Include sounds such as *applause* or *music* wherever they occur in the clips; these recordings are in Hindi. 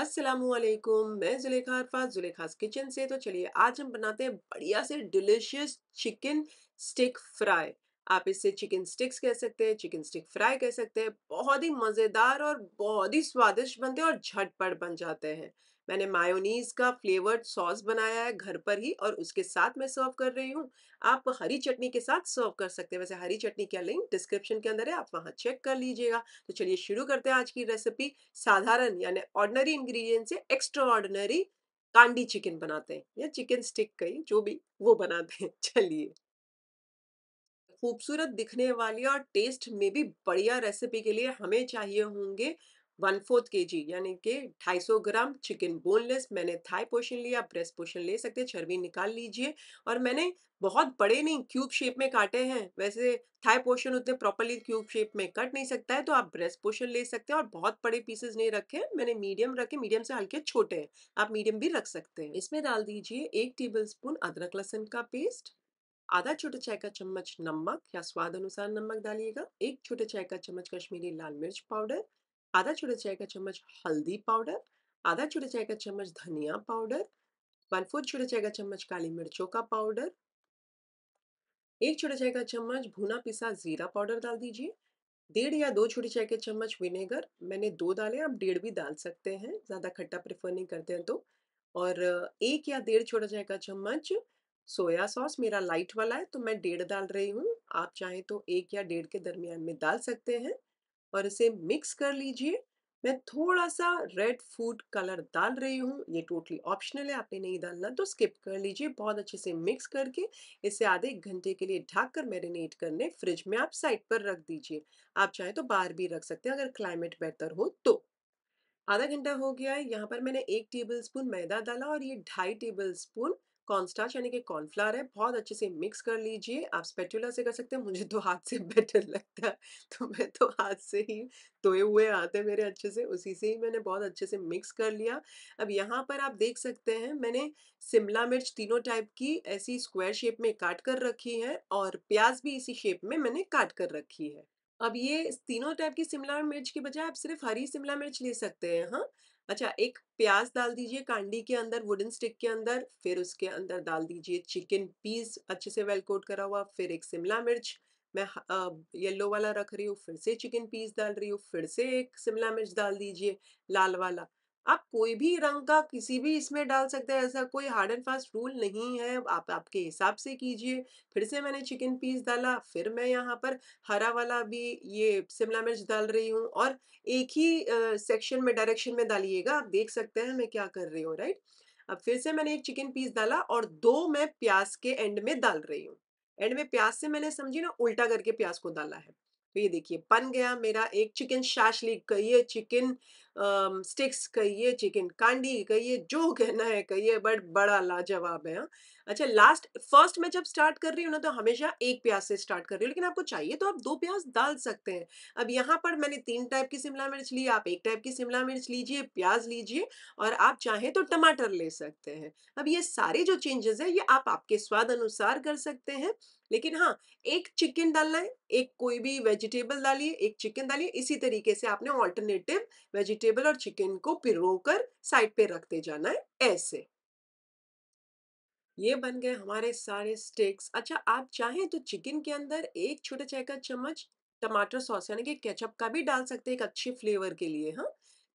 असलकुम मैं जुलेखा अरफा जुलेखास किचन से तो चलिए आज हम बनाते हैं बढ़िया से डिलिशियस चिकन स्टिक फ्राई आप इससे चिकन स्टिक्स कह सकते हैं चिकन स्टिक फ्राई कह सकते हैं बहुत ही मज़ेदार और बहुत ही स्वादिष्ट बनते हैं और झटपट बन जाते हैं मैंने मायोनीज का फ्लेवर्ड सॉस बनाया है घर पर ही और उसके साथ मैं सर्व कर रही हूँ आप हरी चटनी के साथ सर्व कर सकते हैं वैसे हरी चटनी क्या लिंक डिस्क्रिप्शन के अंदर है आप वहाँ चेक कर लीजिएगा तो चलिए शुरू करते हैं आज की रेसिपी साधारण यानी ऑर्डनरी इंग्रीडियंट से एक्स्ट्रा ऑर्डनरी कांडी चिकन बनाते हैं या चिकन स्टिक कहीं जो भी वो बनाते हैं *laughs* चलिए खूबसूरत दिखने वाली और टेस्ट में भी बढ़िया रेसिपी के लिए हमें चाहिए होंगे वन फोर्थ के जी यानी कि ढाई सौ ग्राम चिकन बोनलेस मैंने थाई पोशन लिया ब्रेस्ट पोशन ले सकते हैं चर्बी निकाल लीजिए और मैंने बहुत बड़े नहीं क्यूब शेप में काटे हैं वैसे थाई पोशन उतने प्रॉपरली क्यूब शेप में कट नहीं सकता है तो आप ब्रेस्ट पोशन ले सकते हैं और बहुत बड़े पीसेस नहीं रखे मैंने मीडियम रखे मीडियम से हल्के छोटे हैं आप मीडियम भी रख सकते हैं इसमें डाल दीजिए एक टेबल स्पून अदरक लहसुन का पेस्ट आधा छोटे चाय का चम्मच नमक या स्वाद अनुसार नमक डालिएगा एक छोटे चाय का चम्मच कश्मीरी लाल मिर्च पाउडर आधा छोटा चाय का चम्मच हल्दी पाउडर आधा छोटा चाय का चम्मच धनिया पाउडर वन फोर्थ छोटा चाय का चम्मच काली मिर्चों का पाउडर एक छोटा चाय का चम्मच भुना पिसा जीरा पाउडर डाल दीजिए डेढ़ या दो छोटी चाय के चम्मच विनेगर मैंने दो डाले आप डेढ़ भी डाल सकते हैं ज़्यादा खट्टा प्रेफर नहीं करते हैं तो और एक या डेढ़ छोटा चाय का चम्मच सोया सॉस मेरा लाइट वाला है तो मैं डेढ़ डाल रही हूँ आप चाहें तो एक या डेढ़ के दरमियान में डाल सकते हैं और इसे मिक्स कर लीजिए मैं थोड़ा सा रेड फूड कलर डाल रही हूँ ये टोटली ऑप्शनल है आपने नहीं डालना तो स्किप कर लीजिए बहुत अच्छे से मिक्स करके इसे आधे एक घंटे के लिए ढाक कर मैरिनेट करने फ्रिज में आप साइड पर रख दीजिए आप चाहें तो बाहर भी रख सकते हैं अगर क्लाइमेट बेहतर हो तो आधा घंटा हो गया है यहाँ पर मैंने एक टेबल स्पून मैदा डाला और ये ढाई टेबल स्पून कॉर्नस्टार्च यानी कि कॉर्नफ्लावर है बहुत अच्छे से मिक्स कर लीजिए आप स्पेटुला से कर सकते हैं मुझे तो हाथ से बेटर *laughs* लगता है तो मैं तो हाथ से ही धोए हुए हाथ है मेरे अच्छे से उसी से ही मैंने बहुत अच्छे से मिक्स कर लिया अब यहाँ पर आप देख सकते हैं मैंने शिमला मिर्च तीनों टाइप की ऐसी स्क्वायर शेप में काट कर रखी है और प्याज भी इसी शेप में मैंने काट कर रखी है अब ये तीनों टाइप की शिमला मिर्च के बजाय आप सिर्फ हरी शिमला मिर्च ले सकते हैं हाँ अच्छा एक प्याज डाल दीजिए कांडी के अंदर वुडन स्टिक के अंदर फिर उसके अंदर डाल दीजिए चिकन पीस अच्छे से वेल कोट करा हुआ फिर एक शिमला मिर्च मैं येलो वाला रख रही हूँ फिर से चिकन पीस डाल रही हूँ फिर से एक शिमला मिर्च डाल दीजिए लाल वाला आप कोई भी रंग का किसी भी इसमें डाल सकते हैं ऐसा कोई हार्ड एंड फास्ट रूल नहीं है आप आपके हिसाब से कीजिए फिर से मैंने चिकन पीस डाला फिर मैं यहाँ पर हरा वाला भी ये शिमला मिर्च डाल रही हूँ और एक ही सेक्शन में डायरेक्शन में डालिएगा आप देख सकते हैं मैं क्या कर रही हूँ राइट अब फिर से मैंने एक चिकन पीस डाला और दो मैं प्याज के एंड में डाल रही हूँ एंड में प्याज से मैंने समझी ना उल्टा करके प्याज को डाला है तो ये देखिए बन गया मेरा एक चिकन शाश ली ये चिकन स्टिक्स कहिए चिकन कांडी कहिए जो *laughs* कहना है कहिए बट बड़ा लाजवाब है हाँ। अच्छा लास्ट फर्स्ट मैं जब स्टार्ट कर रही हूँ ना तो हमेशा एक प्याज से स्टार्ट कर रही हूँ लेकिन आपको चाहिए तो आप दो प्याज डाल सकते हैं अब यहाँ पर मैंने तीन टाइप की शिमला मिर्च ली आप एक टाइप की शिमला मिर्च लीजिए प्याज लीजिए और आप चाहें तो टमाटर ले सकते हैं अब ये सारे जो चेंजेस है ये आप आपके स्वाद अनुसार कर सकते हैं लेकिन हाँ एक चिकन डालना है एक कोई भी वेजिटेबल डालिए एक चिकन डालिए इसी तरीके से आपने ऑल्टरनेटिव वेजिटेबल और चिकन को पिरो कर साइड पे रखते जाना है ऐसे ये बन गए हमारे सारे स्टेक्स अच्छा आप चाहें तो चिकन के अंदर एक छोटा चाय का चम्मच टमाटर सॉस यानी कि केचप का भी डाल सकते हैं एक अच्छे फ्लेवर के लिए हाँ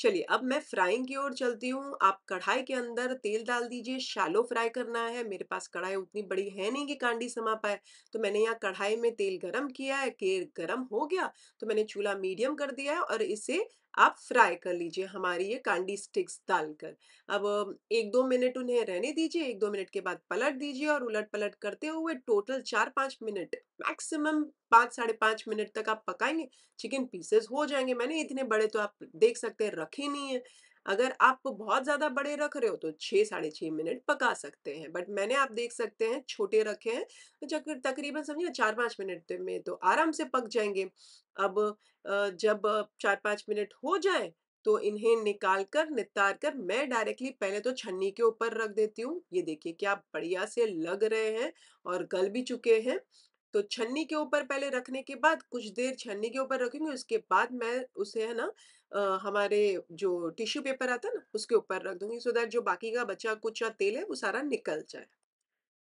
चलिए अब मैं फ्राइंग की ओर चलती हूँ आप कढ़ाई के अंदर तेल डाल दीजिए शालो फ्राई करना है मेरे पास कढ़ाई उतनी बड़ी है नहीं कि कांडी समा पाए तो मैंने यहाँ कढ़ाई में तेल गरम किया है केर गरम हो गया तो मैंने चूल्हा मीडियम कर दिया है और इसे आप फ्राई कर लीजिए हमारी ये कांडी स्टिक्स डालकर अब एक दो मिनट उन्हें रहने दीजिए एक दो मिनट के बाद पलट दीजिए और उलट पलट करते हुए टोटल चार पाँच मिनट मैक्सिमम पाँच साढ़े पाँच मिनट तक आप पकाएंगे चिकन पीसेस हो जाएंगे मैंने इतने बड़े तो आप देख सकते हैं रखे नहीं है अगर आप बहुत ज़्यादा बड़े रख रहे हो तो छः साढ़े छः मिनट पका सकते हैं बट मैंने आप देख सकते हैं छोटे रखे हैं तो तकरीबन समझिए चार पाँच मिनट में तो आराम से पक जाएंगे अब जब चार पाँच मिनट हो जाए तो इन्हें निकाल कर नितार कर मैं डायरेक्टली पहले तो छन्नी के ऊपर रख देती हूँ ये देखिए क्या बढ़िया से लग रहे हैं और गल भी चुके हैं तो छन्नी के ऊपर पहले रखने के बाद कुछ देर छन्नी के ऊपर रखेंगे उसके बाद मैं उसे है ना हमारे जो टिश्यू पेपर आता है ना उसके ऊपर रख दूंगी सो दैट जो बाकी का बचा कुछ तेल है वो सारा निकल जाए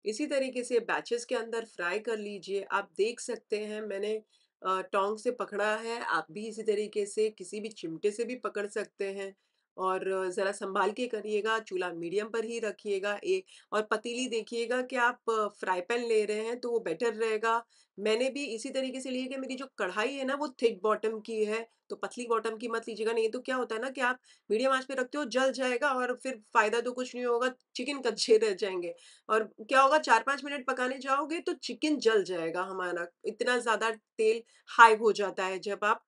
इसी तरीके से बैचेस के अंदर फ्राई कर लीजिए आप देख सकते हैं मैंने टोंग से पकड़ा है आप भी इसी तरीके से किसी भी चिमटे से भी पकड़ सकते हैं और ज़रा संभाल के करिएगा चूल्हा मीडियम पर ही रखिएगा ए और पतीली देखिएगा कि आप फ्राई पैन ले रहे हैं तो वो बेटर रहेगा मैंने भी इसी तरीके से लिए कि मेरी जो कढ़ाई है ना वो थिक बॉटम की है तो पतली बॉटम की मत लीजिएगा नहीं तो क्या होता है ना कि आप मीडियम आंच पे रखते हो जल जाएगा और फिर फायदा तो कुछ नहीं होगा चिकन कच्चे रह जाएंगे और क्या होगा चार पाँच मिनट पकाने जाओगे तो चिकन जल जाएगा हमारा इतना ज़्यादा तेल हाई हो जाता है जब आप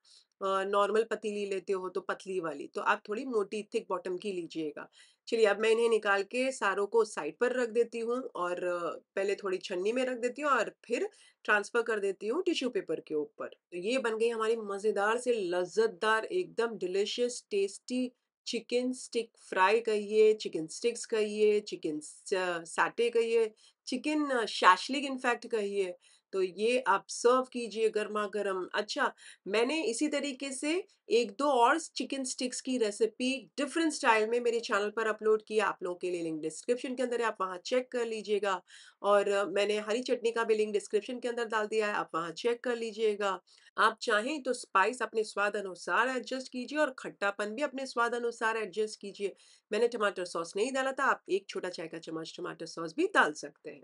नॉर्मल पतीली लेते हो तो पतली वाली तो आप थोड़ी मोटी थिक बॉटम की लीजिएगा चलिए अब मैं इन्हें निकाल के सारों को साइड पर रख देती हूँ और पहले थोड़ी छन्नी में रख देती हूँ और फिर ट्रांसफ़र कर देती हूँ टिश्यू पेपर के ऊपर तो ये बन गई हमारी मज़ेदार से लज्जतदार एकदम delicious tasty chicken stick fry कहिए चिकन स्टिक्स कहिए चिकन साटे कहिए चिकन शैशलिक इनफैक्ट कहिए तो ये आप सर्व कीजिए गर्मा गर्म अच्छा मैंने इसी तरीके से एक दो और चिकन स्टिक्स की रेसिपी डिफरेंट स्टाइल में मेरे चैनल पर अपलोड किया आप लोगों के लिए लिंक डिस्क्रिप्शन के अंदर है आप वहाँ चेक कर लीजिएगा और मैंने हरी चटनी का भी लिंक डिस्क्रिप्शन के अंदर डाल दिया है आप वहाँ चेक कर लीजिएगा आप चाहें तो स्पाइस अपने स्वाद अनुसार एडजस्ट कीजिए और खट्टापन भी अपने स्वाद अनुसार एडजस्ट कीजिए मैंने टमाटर सॉस नहीं डाला था आप एक छोटा चाय का चम्मच टमाटर सॉस भी डाल सकते हैं